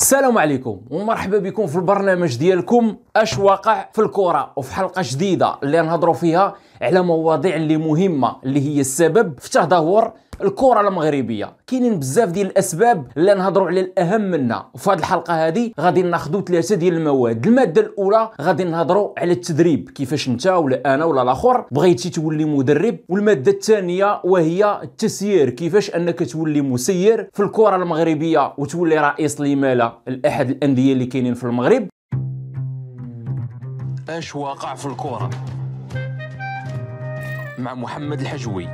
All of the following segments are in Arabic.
السلام عليكم ومرحبا بكم في البرنامج ديالكم اش واقع في الكره وفي حلقه جديده اللي نهضروا فيها على مواضيع اللي مهمه اللي هي السبب في تدهور الكره المغربيه كاينين بزاف ديال الاسباب اللي نهضروا على الاهم منها وفي هذه الحلقه هذه غادي ناخذوا ثلاثه ديال المواد الماده الاولى غادي نهضروا على التدريب كيفاش انت ولا انا ولا الاخر بغيتي تولي مدرب والماده الثانيه وهي التسيير كيفاش انك تولي مسير في الكره المغربيه وتولي رئيس الإمالة الاحد الانديه اللي كاينين في المغرب اش واقع في الكره مع محمد الحجوي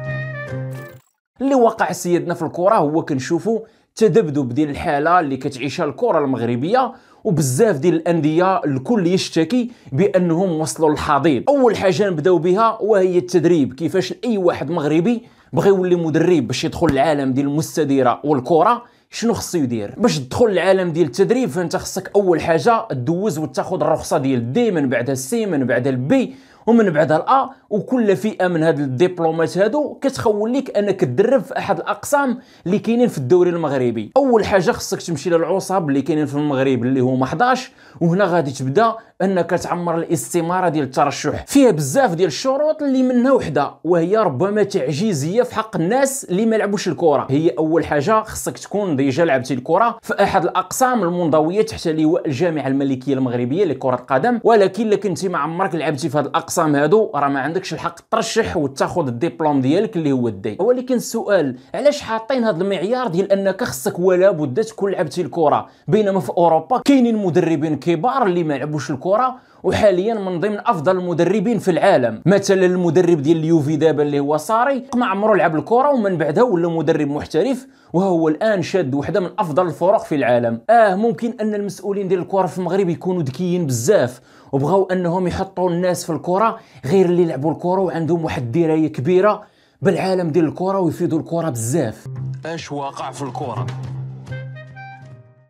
اللي وقع سيدنا في الكره هو كنشوفوا تذبذب ديال الحاله اللي كتعيشها الكره المغربيه وبزاف ديال الانديه الكل يشتكي بانهم وصلوا للحضيض اول حاجه نبداو بها وهي التدريب كيفاش اي واحد مغربي بغى يولي مدرب باش يدخل العالم ديال المستديره والكره شنو خصو يدير باش تدخل العالم ديال التدريب فانت خصك اول حاجه دوز وتاخذ الرخصه ديال دي من بعدها السي من بعدها البي ومن بعدها الا وكل فئه من هاد الدبلومات هادو كتخول لك انك تدرب في احد الاقسام اللي كاينين في الدوري المغربي اول حاجه خصك تمشي للعصاب اللي كاينين في المغرب اللي هما 11 وهنا غادي تبدا انك تعمر الاستماره ديال الترشح فيها بزاف ديال الشروط اللي منها وحده وهي ربما تعجيزيه في حق الناس اللي ما لعبوش الكره هي اول حاجه خصك تكون ديجا لعبتي الكره في احد الاقسام المنضويه تحت لواء الجامعه الملكيه المغربيه لكره القدم ولكن لكن انت ما عمرك لعبتي في هذا الاقسام الاقسام هادو راه ما عندكش الحق ترشح وتاخذ الدبلوم ديالك اللي هو الدي ولكن السؤال علاش حاطين هذا المعيار ديال انك خصك ولا بد تكون لعبتي الكره بينما في اوروبا كاينين مدربين كبار اللي ما لعبوش الكره وحاليا من ضمن افضل المدربين في العالم مثلا المدرب ديال اليوفي دابا اللي هو ساري ما عمرو لعب الكره ومن بعدها ولا مدرب محترف وهو الان شاد وحده من افضل الفرق في العالم اه ممكن ان المسؤولين ديال الكره في المغرب يكونوا ذكيين بزاف وبغاو انهم يحطوا الناس في الكره غير اللي لعبوا الكره وعندهم واحد الدرايه كبيره بالعالم ديال الكره ويفيدوا الكره بزاف اش واقع في الكره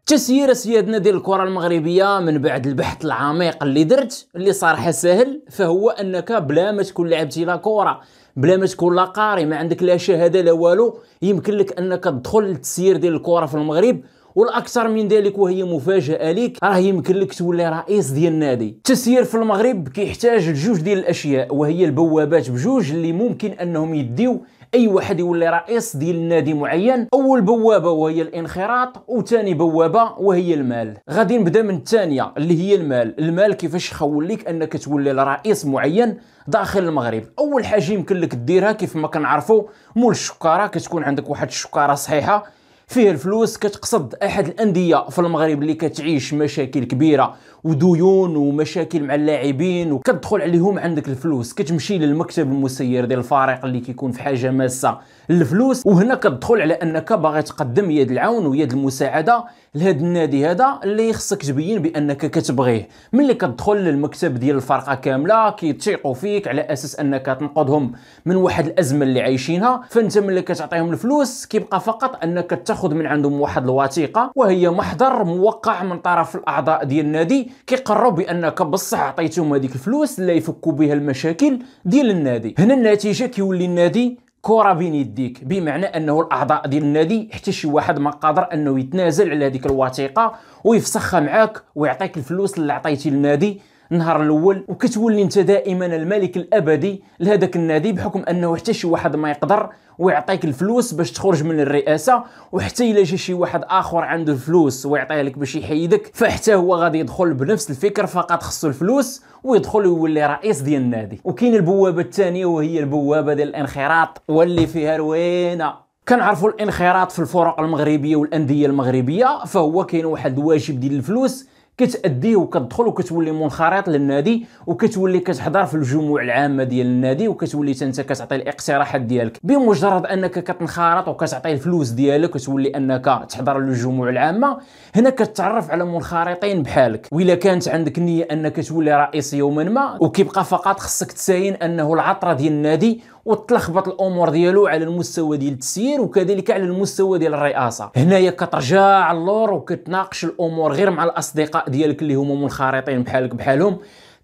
تسيير سيادنا ديال الكرة المغربية من بعد البحث العميق اللي درت اللي صراحة سهل فهو أنك بلا ما تكون لعبتي لا كرة بلا ما تكون لا قاري ما عندك لا شهادة لا والو يمكن لك أنك تدخل للتسيير ديال الكرة في المغرب والاكثر من ذلك وهي مفاجاه ليك راه يمكن لك تولي رئيس ديال النادي التسيير في المغرب كيحتاج لجوج ديال الاشياء وهي البوابات بجوج اللي ممكن انهم يديو اي واحد يولي رئيس ديال نادي معين اول بوابه وهي الانخراط وثاني بوابه وهي المال غادي نبدا من الثانيه اللي هي المال المال كيفاش خول لك انك تولي لرئيس معين داخل المغرب اول حاجه يمكن لك ديرها كيف ما كنعرفوا مول الشكاره كتكون عندك واحد الشكاره صحيحه فيه الفلوس كتقصد احد الانديه في المغرب اللي كتعيش مشاكل كبيره وديون ومشاكل مع اللاعبين وكتدخل عليهم عندك الفلوس كتمشي للمكتب المسير ديال الفريق اللي كيكون في حاجه ماسه الفلوس وهنا كتدخل على انك باغي تقدم يد العون ويد المساعده لهذا النادي هذا اللي خصك تبين بانك كتبغيه ملي كتدخل للمكتب ديال الفرقه كامله كيتيقوا فيك على اساس انك تنقذهم من واحد الازمه اللي عايشينها فانت ملي كتعطيهم الفلوس كيبقى فقط انك تاخذ من عندهم واحد الوثيقه وهي محضر موقع من طرف الاعضاء ديال النادي كيقروا بانك بصح عطيتهم هذيك الفلوس اللي يفكوا بها المشاكل ديال النادي هنا النتيجه كيولي النادي كره بين يديك بمعنى انه الاعضاء ديال النادي حتى شي واحد ما قادر انه يتنازل على هذيك الوثيقه ويفسخها معاك ويعطيك الفلوس اللي عطيتي للنادي النهار الاول وكتولي انت دائما الملك الابدي لهذاك النادي بحكم انه حتى شي واحد ما يقدر ويعطيك الفلوس باش تخرج من الرئاسه وحتى الا جا شي واحد اخر عنده الفلوس ويعطيها لك باش يحيدك فحتى هو غادي يدخل بنفس الفكر فقط خصو الفلوس ويدخل ويولي رئيس ديال النادي وكاين البوابه الثانيه وهي البوابه ديال الانخراط واللي فيها روينه كنعرفوا الانخراط في الفرق المغربيه والانديه المغربيه فهو كاين واحد الواجب ديال الفلوس كتاديه وكتدخل وكتولي منخرط للنادي وكتولي كتحضر في الجموع العامه ديال النادي وكتولي انت كتعطي الاقتراحات ديالك بمجرد انك كتنخرط وكتعطي الفلوس ديالك وتولي انك تحضر للجموع العامه هنا كتعرف على منخرطين بحالك وإلا كانت عندك نيه انك تولي رئيس يوما ما وكيبقى فقط خصك تساين انه العطره ديال النادي وتلخبط الامور ديالو على المستوى ديال التسيير وكذلك على المستوى ديال الرئاسه هنايا كترجع اللور وكتناقش الامور غير مع الاصدقاء ديالك اللي هما منخرطين بحالك بحالهم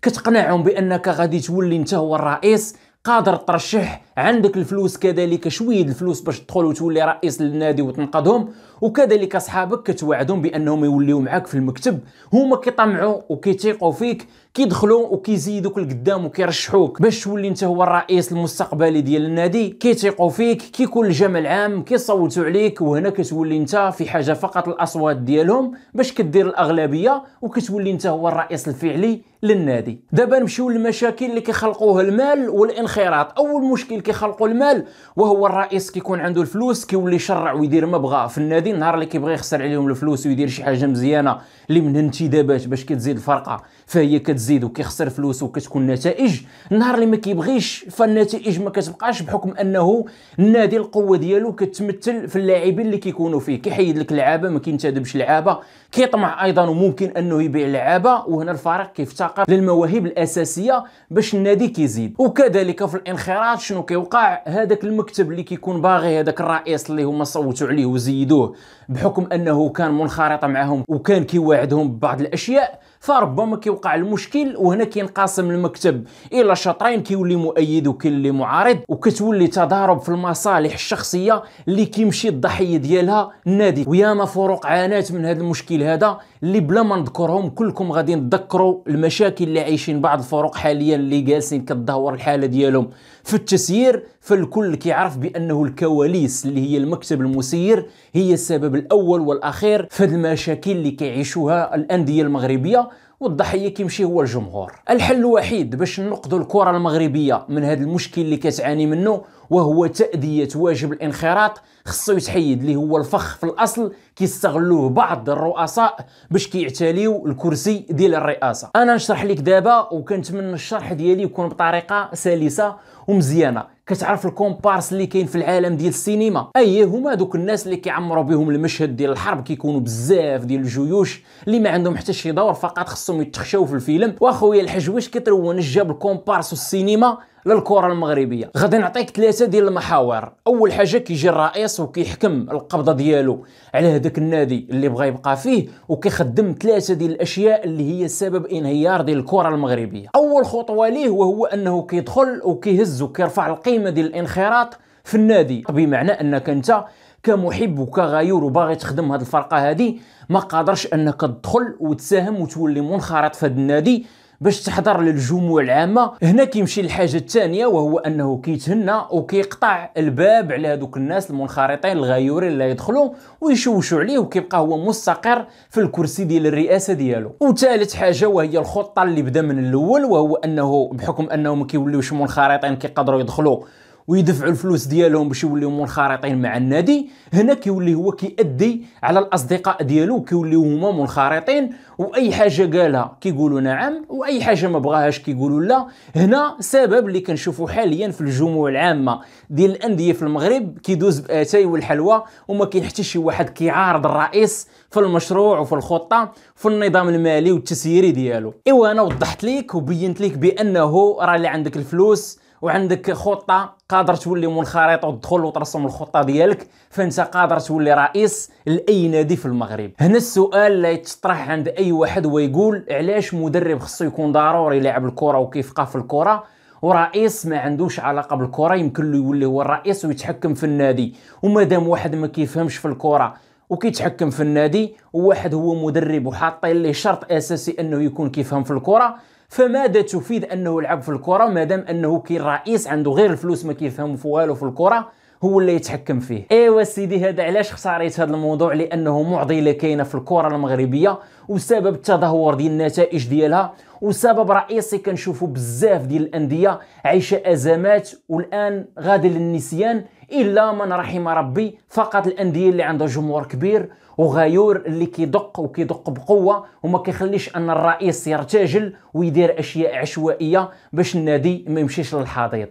كتقنعهم بانك غادي تولي انت هو الرئيس قادر ترشح عندك الفلوس كذلك شويه الفلوس باش تدخل وتولي رئيس للنادي وتنقذهم وكذلك اصحابك كتوعدهم بانهم يوليو معاك في المكتب هما كيطمعوا وكيتيقوا فيك كيدخلوا وكيزيدوك لقدام وكيرشحوك باش تولي انت هو الرئيس المستقبلي ديال النادي كيتيقوا فيك كيكون الجمع العام كيصوتوا عليك وهنا كتولي انت في حاجه فقط الاصوات ديالهم باش كدير الاغلبيه وكتولي انت هو الرئيس الفعلي للنادي دابا نمشيو للمشاكل اللي كيخلقوها المال والانخراط اول مشكل كيخلقوا المال وهو الرئيس كيكون عنده الفلوس كيولي يشرع ويدير ما بغى في النادي النهار اللي كيبغي يخسر عليهم الفلوس ويدير شي حاجه مزيانه اللي من انتدابات باش كتزيد الفرقه فهي كتزيد كتزيد وكيخسر فلوس وكتكون نتائج النهار اللي ما كيبغيش فالنتائج ما كتبقاش بحكم انه النادي القوه ديالو كتمثل في اللاعبين اللي كيكونوا فيه كيحيد لك لعابه ما كينتدبش لعابه كيطمع ايضا وممكن انه يبيع لعابه وهنا الفريق كيفتقر للمواهب الاساسيه باش النادي كيزيد وكذلك في الانخراط شنو كيوقع هذاك المكتب اللي كيكون باغي هذاك الرئيس اللي هما صوتوا عليه وزيدوه بحكم انه كان منخرط معهم وكان كيواعدهم ببعض الاشياء فربما كيوقع المشكل وهنا كينقسم المكتب الى شطرين كيولي مؤيد وكاين اللي معارض وكتولي تضارب في المصالح الشخصيه اللي كيمشي الضحيه ديالها النادي وياما فروق عانات من هذا المشكل هذا اللي بلا ما نذكرهم كلكم غادي نتذكروا المشاكل اللي عايشين بعض الفرق حاليا اللي جالسين كتدهور الحاله ديالهم في التسيير فالكل كيعرف بانه الكواليس اللي هي المكتب المسير هي السبب الاول والاخير في المشاكل اللي كيعيشوها الانديه المغربيه والضحيه كيمشي هو الجمهور الحل الوحيد باش نقضوا الكره المغربيه من هذا المشكل اللي كتعاني منه وهو تاديه واجب الانخراط خصو يتحيد اللي هو الفخ في الاصل كيستغلوه بعض الرؤساء باش كيعتليو الكرسي ديال الرئاسه انا نشرح لك دابا وكنتمنى الشرح ديالي يكون بطريقه سلسه ومزيانه كتعرف الكومبارس اللي كاين في العالم ديال السينما اي هما دوك الناس اللي كيعمروا بهم المشهد ديال الحرب كيكونوا بزاف ديال الجيوش اللي ما عندهم حتى شي دور فقط خصهم يتخشاو في الفيلم واخويا الحج واش كترون جاب الكومبارس والسينما للكره المغربيه غادي نعطيك ثلاثه ديال المحاور اول حاجه كيجي الرئيس راسو كيحكم القبضه ديالو على هذاك النادي اللي بغى يبقى فيه وكيخدم ثلاثه ديال الاشياء اللي هي سبب انهيار ديال الكره المغربيه اول خطوه ليه وهو انه كيدخل وكيهز وكيرفع القيمه ديال الانخراط في النادي بمعنى انك انت كمحب وكغيور وباغي تخدم هذه الفرقه هذه ما قادرش انك تدخل وتساهم وتولي منخرط في هذا النادي باش تحضر للجموع العامه هنا كيمشي الحاجه الثانيه وهو انه كيتهنى وكيقطع الباب على هذوك الناس المنخرطين الغيورين اللي يدخلوا ويشوشوا عليه وكيبقى هو مستقر في الكرسي ديال الرئاسه ديالو وثالث حاجه وهي الخطه اللي بدا من الاول وهو انه بحكم انهم كيوليوش منخرطين كيقدروا يدخلوا ويدفعوا الفلوس ديالهم باش يوليو منخرطين مع النادي هنا كيولي هو كيأدي على الاصدقاء ديالو كيوليو هما منخرطين واي حاجه قالها كيقولوا نعم واي حاجه ما بغاهاش كيقولوا لا هنا سبب اللي كنشوفوا حاليا في الجموع العامه ديال الانديه في المغرب كيدوز باتاي والحلوى وما كاين حتى شي واحد كيعارض الرئيس في المشروع وفي الخطه في النظام المالي والتسييري ديالو ايوا انا وضحت ليك وبينت ليك بانه راه اللي عندك الفلوس وعندك خطه قادر تولي منخرط وتدخل وترسم الخطه ديالك فانت قادر تولي رئيس لاي نادي في المغرب هنا السؤال اللي يتطرح عند اي واحد ويقول علاش مدرب خصو يكون ضروري يلعب الكره وكيفقى في الكره ورئيس ما عندوش علاقه بالكره يمكن له يولي هو الرئيس ويتحكم في النادي ومادام واحد ما كيفهمش في الكره وكيتحكم في النادي وواحد هو مدرب وحاطين ليه شرط اساسي انه يكون كيفهم في الكره فماذا تفيد انه يلعب في الكره ما دام انه كاين رئيس عنده غير الفلوس ما كيفهم في والو في الكره هو اللي يتحكم فيه ايوا سيدي هذا علاش اختاريت هذا الموضوع لانه معضله كاينه في الكره المغربيه وسبب التدهور ديال النتائج ديالها وسبب رئيسي كنشوفوا بزاف ديال الانديه عايشه ازمات والان غادي للنسيان الا من رحم ربي فقط الانديه اللي عندها جمهور كبير وغيور اللي كيدق وكيدق بقوه وما كيخليش ان الرئيس يرتجل ويدير اشياء عشوائيه باش النادي ما يمشيش للحضيض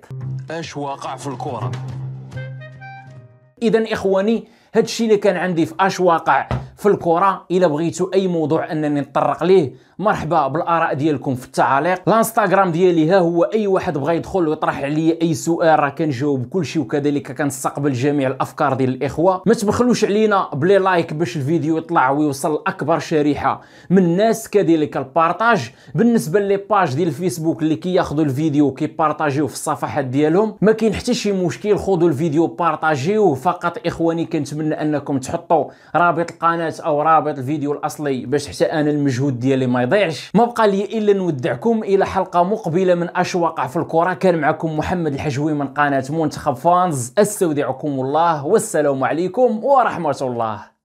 اش واقع في الكره اذا اخواني هادشي اللي كان عندي في اش واقع في الكره الا بغيتو اي موضوع انني نطرق ليه مرحبا بالاراء ديالكم في التعاليق الانستغرام ديالي ها هو اي واحد بغى يدخل ويطرح عليا اي سؤال راه كنجاوب كلشي وكذلك كنستقبل جميع الافكار ديال الاخوه ما تبخلوش علينا بلي لايك باش الفيديو يطلع ويوصل لاكبر شريحه من الناس كذلك البارطاج بالنسبه لي باج ديال الفيسبوك اللي كياخذوا الفيديو وكيبارطاجيوه في الصفحات ديالهم ما كاين حتى شي مشكل خذوا الفيديو بارطاجيوه فقط اخواني كنتمنى انكم تحطوا رابط القناه القناه او رابط الفيديو الاصلي باش حتى انا المجهود ديالي ما يضيعش ما بقى لي الا نودعكم الى حلقه مقبله من اشواقع في الكره كان معكم محمد الحجوي من قناه منتخب فانز استودعكم الله والسلام عليكم ورحمه الله